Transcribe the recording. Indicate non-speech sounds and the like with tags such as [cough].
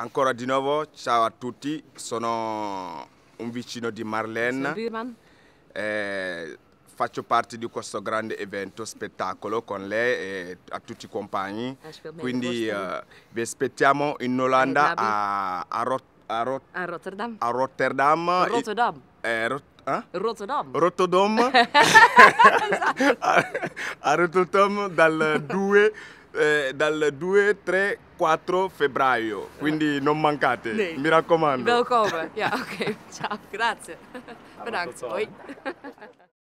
Ancora di nuovo, ciao a tutti, sono un vicino di Marlene. Eh, faccio parte di questo grande evento spettacolo con lei e a tutti i compagni. Ah, Quindi eh, vi aspettiamo in Olanda a, a, Rot a, Rot a Rotterdam. A Rotterdam. Rotterdam. Eh, eh, Rot eh? Rotterdam. Rotterdam. [laughs] [laughs] esatto. a Rotterdam dal 2 eh, dal 2, 3, 4 febbraio, quindi non mancate, mi raccomando. Welkom, ja okay. [laughs] ciao, grazie. Bedankt, hoi. [laughs]